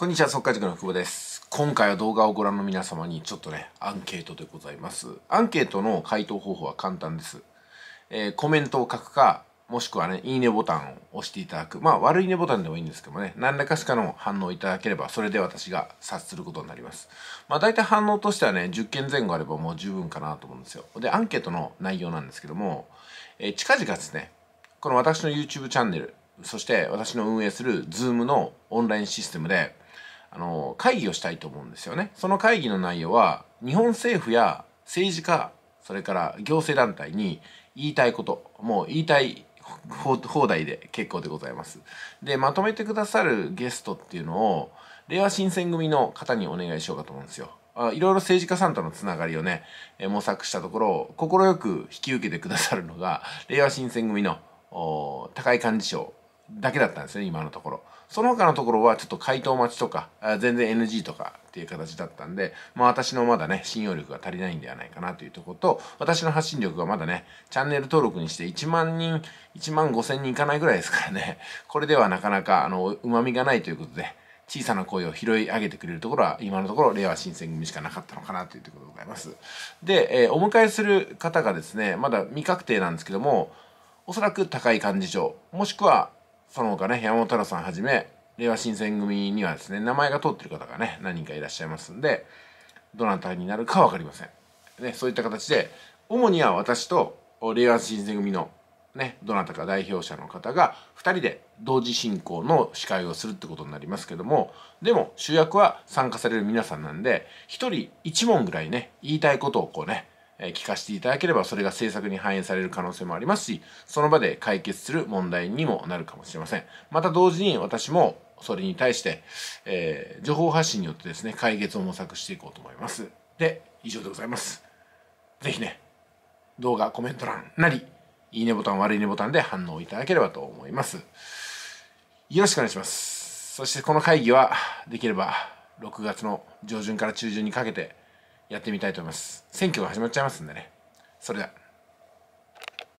こんにちは、速か、塾の久保です。今回は動画をご覧の皆様にちょっとね、アンケートでございます。アンケートの回答方法は簡単です。えー、コメントを書くか、もしくはね、いいねボタンを押していただく。まあ、悪いねボタンでもいいんですけどもね、何らかしかの反応をいただければ、それで私が察することになります。まあ、大体反応としてはね、10件前後あればもう十分かなと思うんですよ。で、アンケートの内容なんですけども、えー、近々ですね、この私の YouTube チャンネル、そして私の運営する Zoom のオンラインシステムで、あの会議をしたいと思うんですよね。その会議の内容は日本政府や政治家それから行政団体に言いたいこともう言いたい放題で結構でございます。でまとめてくださるゲストっていうのを令和新選組の方にお願いしようかと思うんですよ。あいろいろ政治家さんとのつながりをね、え模索したところ、を快く引き受けてくださるのが、令和新選組の高井幹事長だけだったんですね今のところその他のところはちょっと回答待ちとか全然 NG とかっていう形だったんで、まあ、私のまだね信用力が足りないんではないかなというところと私の発信力がまだねチャンネル登録にして1万人1万5千人いかないぐらいですからねこれではなかなかあのうまみがないということで小さな声を拾い上げてくれるところは今のところ令和新選組しかなかったのかなというところでございます。で、えー、お迎えする方がですねまだ未確定なんですけどもおそらく高井幹事長もしくはその他ね、山本太郎さんはじめ、令和新選組にはですね、名前が通ってる方がね、何人かいらっしゃいますんで、どなたになるか分かりません。ね、そういった形で、主には私と令和新選組のね、どなたか代表者の方が2人で同時進行の司会をするってことになりますけどもでも主役は参加される皆さんなんで1人1問ぐらいね言いたいことをこうね聞かせていただければそれが政策に反映される可能性もありますしその場で解決する問題にもなるかもしれませんまた同時に私もそれに対して、えー、情報発信によってですね解決を模索していこうと思いますで以上でございます是非ね動画コメント欄なりいいねボタン悪いねボタンで反応いただければと思いますよろしくお願いしますそしてこの会議はできれば6月の上旬から中旬にかけてやってみたいと思います選挙が始まっちゃいますんでねそれでは